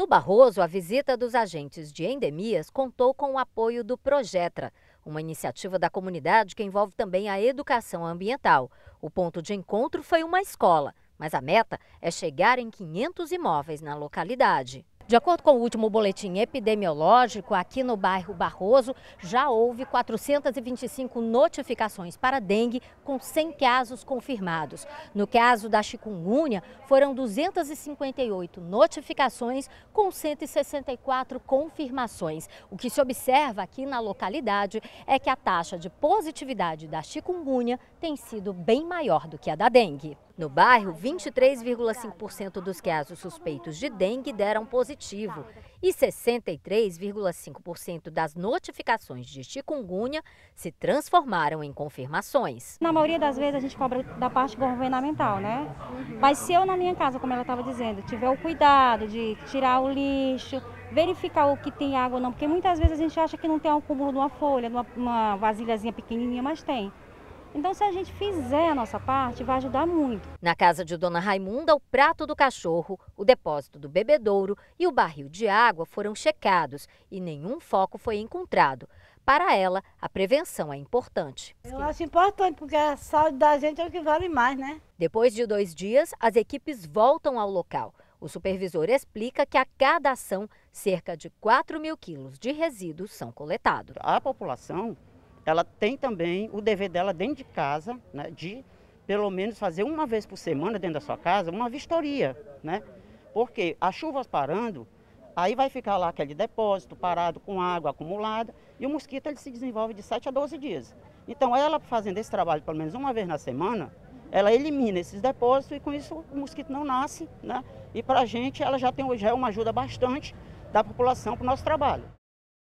No Barroso, a visita dos agentes de endemias contou com o apoio do Projetra, uma iniciativa da comunidade que envolve também a educação ambiental. O ponto de encontro foi uma escola, mas a meta é chegar em 500 imóveis na localidade. De acordo com o último boletim epidemiológico, aqui no bairro Barroso já houve 425 notificações para dengue, com 100 casos confirmados. No caso da chikungunya, foram 258 notificações, com 164 confirmações. O que se observa aqui na localidade é que a taxa de positividade da chikungunya tem sido bem maior do que a da dengue. No bairro, 23,5% dos casos suspeitos de dengue deram positivo e 63,5% das notificações de chikungunya se transformaram em confirmações. Na maioria das vezes a gente cobra da parte governamental, né? Mas se eu na minha casa, como ela estava dizendo, tiver o cuidado de tirar o lixo, verificar o que tem água ou não, porque muitas vezes a gente acha que não tem um acúmulo de uma folha, de uma vasilhazinha pequenininha, mas tem. Então, se a gente fizer a nossa parte, vai ajudar muito. Na casa de Dona Raimunda, o prato do cachorro, o depósito do bebedouro e o barril de água foram checados e nenhum foco foi encontrado. Para ela, a prevenção é importante. Eu acho importante, porque a saúde da gente é o que vale mais, né? Depois de dois dias, as equipes voltam ao local. O supervisor explica que a cada ação, cerca de 4 mil quilos de resíduos são coletados. A população ela tem também o dever dela dentro de casa, né, de pelo menos fazer uma vez por semana dentro da sua casa uma vistoria, né? Porque as chuvas parando, aí vai ficar lá aquele depósito parado com água acumulada e o mosquito ele se desenvolve de 7 a 12 dias. Então ela fazendo esse trabalho pelo menos uma vez na semana, ela elimina esses depósitos e com isso o mosquito não nasce, né? E para a gente ela já, tem, já é uma ajuda bastante da população para o nosso trabalho.